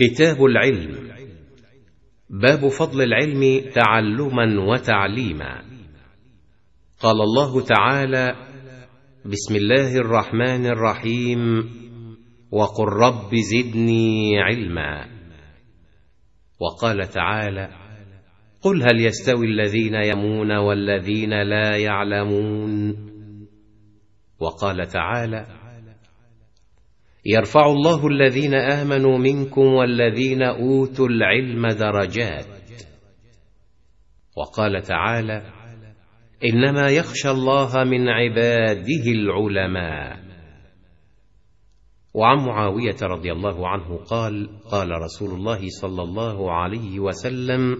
كتاب العلم باب فضل العلم تعلما وتعليما قال الله تعالى بسم الله الرحمن الرحيم وقل رب زدني علما وقال تعالى قل هل يستوي الذين يمون والذين لا يعلمون وقال تعالى يرفع الله الذين امنوا منكم والذين اوتوا العلم درجات وقال تعالى انما يخشى الله من عباده العلماء وعن معاويه رضي الله عنه قال قال رسول الله صلى الله عليه وسلم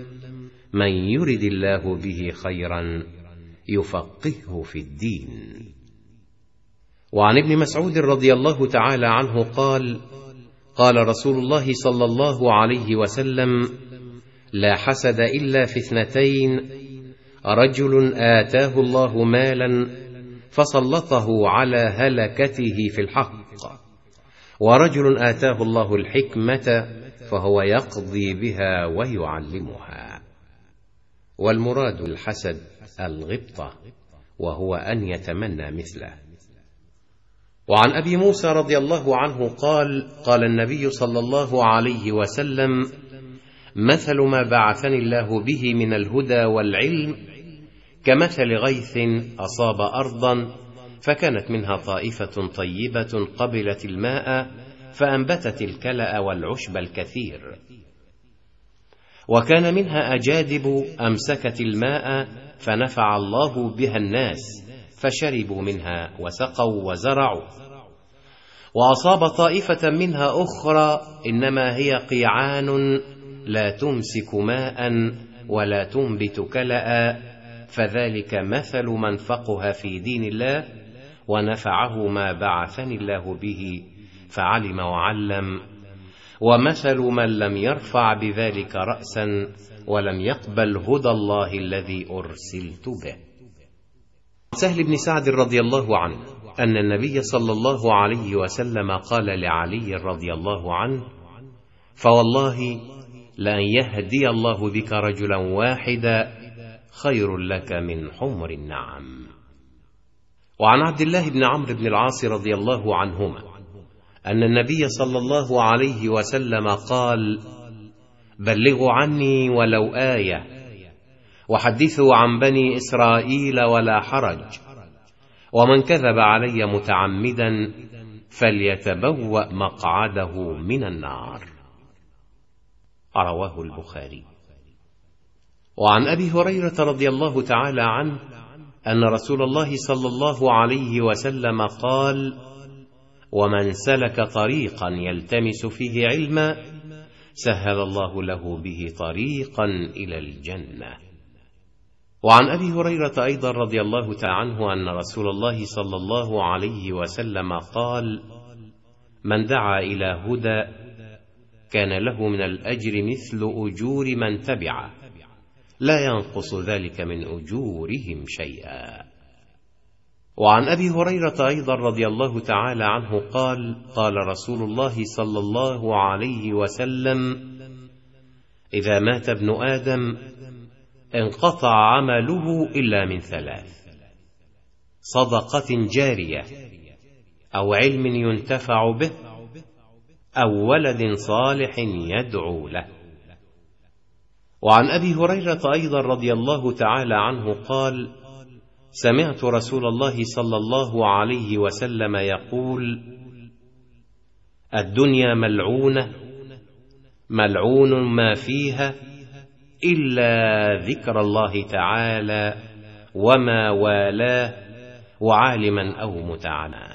من يرد الله به خيرا يفقهه في الدين وعن ابن مسعود رضي الله تعالى عنه قال قال رسول الله صلى الله عليه وسلم لا حسد الا في اثنتين رجل اتاه الله مالا فسلطه على هلكته في الحق ورجل اتاه الله الحكمه فهو يقضي بها ويعلمها والمراد الحسد الغبطه وهو ان يتمنى مثله وعن ابي موسى رضي الله عنه قال قال النبي صلى الله عليه وسلم مثل ما بعثني الله به من الهدى والعلم كمثل غيث اصاب ارضا فكانت منها طائفه طيبه قبلت الماء فانبتت الكلا والعشب الكثير وكان منها اجادب امسكت الماء فنفع الله بها الناس فشربوا منها وسقوا وزرعوا واصاب طائفه منها اخرى انما هي قيعان لا تمسك ماء ولا تنبت كلا فذلك مثل من فقه في دين الله ونفعه ما بعثني الله به فعلم وعلم ومثل من لم يرفع بذلك راسا ولم يقبل هدى الله الذي ارسلت به سهل بن سعد رضي الله عنه أن النبي صلى الله عليه وسلم قال لعلي رضي الله عنه فوالله لأن يهدي الله بك رجلا واحدا خير لك من حمر النعم وعن عبد الله بن عمرو بن العاص رضي الله عنهما أن النبي صلى الله عليه وسلم قال بلغوا عني ولو آية وحدثوا عن بني إسرائيل ولا حرج ومن كذب علي متعمدا فليتبوا مقعده من النار رواه البخاري وعن ابي هريره رضي الله تعالى عنه ان رسول الله صلى الله عليه وسلم قال ومن سلك طريقا يلتمس فيه علما سهل الله له به طريقا الى الجنه وعن أبي هريرة أيضا رضي الله تعالى عنه أن رسول الله صلى الله عليه وسلم قال من دعا إلى هدى كان له من الأجر مثل أجور من تبعه لا ينقص ذلك من أجورهم شيئا وعن أبي هريرة أيضا رضي الله تعالى عنه قال قال رسول الله صلى الله عليه وسلم إذا مات ابن آدم انقطع عمله إلا من ثلاث صدقة جارية أو علم ينتفع به أو ولد صالح يدعو له وعن أبي هريرة أيضا رضي الله تعالى عنه قال سمعت رسول الله صلى الله عليه وسلم يقول الدنيا ملعونه ملعون ما فيها الا ذكر الله تعالى وما والاه وعالما او متعنا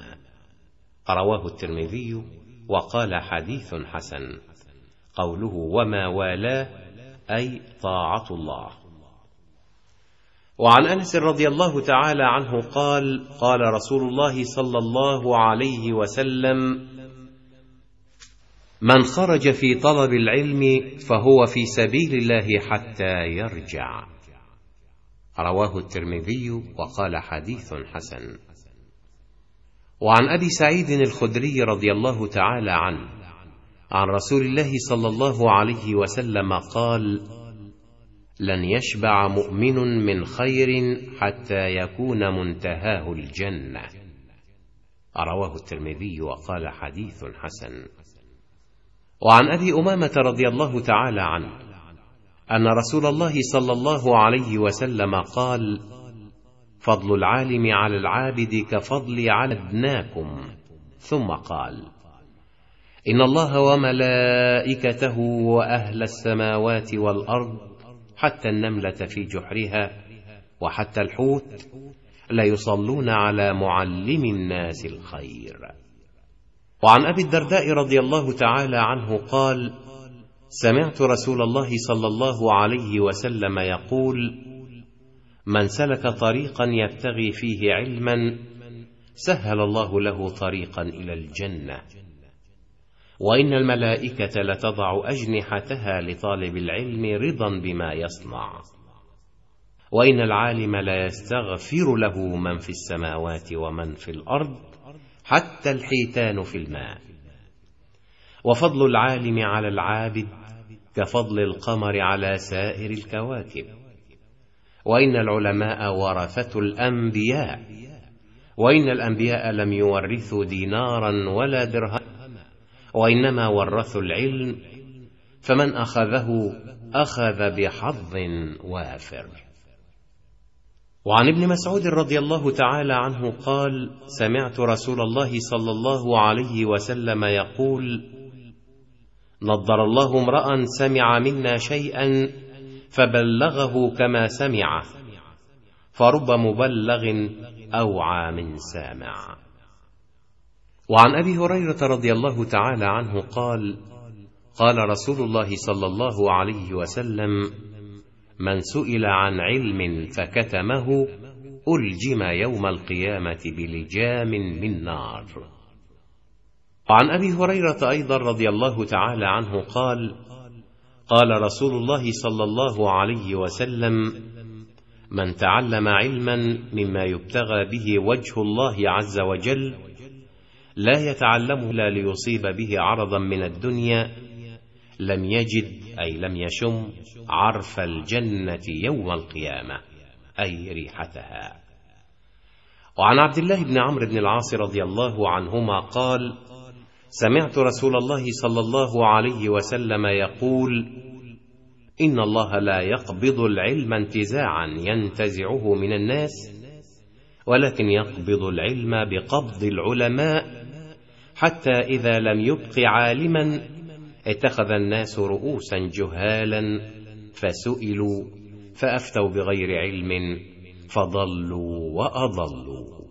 رواه الترمذي وقال حديث حسن قوله وما والاه اي طاعه الله وعن انس رضي الله تعالى عنه قال قال رسول الله صلى الله عليه وسلم من خرج في طلب العلم فهو في سبيل الله حتى يرجع رواه الترمذي وقال حديث حسن وعن ابي سعيد الخدري رضي الله تعالى عنه عن رسول الله صلى الله عليه وسلم قال لن يشبع مؤمن من خير حتى يكون منتهاه الجنه رواه الترمذي وقال حديث حسن وعن أبي أمامة رضي الله تعالى عنه أن رسول الله صلى الله عليه وسلم قال فضل العالم على العابد كفضلي على ابناكم ثم قال إن الله وملائكته وأهل السماوات والأرض حتى النملة في جحرها وحتى الحوت لا يصلون على معلم الناس الخير وعن ابي الدرداء رضي الله تعالى عنه قال سمعت رسول الله صلى الله عليه وسلم يقول من سلك طريقا يبتغي فيه علما سهل الله له طريقا الى الجنه وان الملائكه لتضع اجنحتها لطالب العلم رضا بما يصنع وان العالم لا يستغفر له من في السماوات ومن في الارض حتى الحيتان في الماء وفضل العالم على العابد كفضل القمر على سائر الكواكب وان العلماء ورثه الانبياء وان الانبياء لم يورثوا دينارا ولا درهما وانما ورثوا العلم فمن اخذه اخذ بحظ وافر وعن ابن مسعود رضي الله تعالى عنه قال سمعت رسول الله صلى الله عليه وسلم يقول نظر الله امرا سمع منا شيئا فبلغه كما سمعه فرب مبلغ اوعى من سامع وعن ابي هريره رضي الله تعالى عنه قال قال رسول الله صلى الله عليه وسلم من سئل عن علم فكتمه ألجم يوم القيامة بلجام من نار عن أبي هريرة أيضا رضي الله تعالى عنه قال قال رسول الله صلى الله عليه وسلم من تعلم علما مما يبتغى به وجه الله عز وجل لا يتعلمه الا ليصيب به عرضا من الدنيا لم يجد أي لم يشم عرف الجنة يوم القيامة أي ريحتها وعن عبد الله بن عمرو بن العاص رضي الله عنهما قال سمعت رسول الله صلى الله عليه وسلم يقول إن الله لا يقبض العلم انتزاعا ينتزعه من الناس ولكن يقبض العلم بقبض العلماء حتى إذا لم يبق عالما اتخذ الناس رؤوسا جهالا فسئلوا فافتوا بغير علم فضلوا واضلوا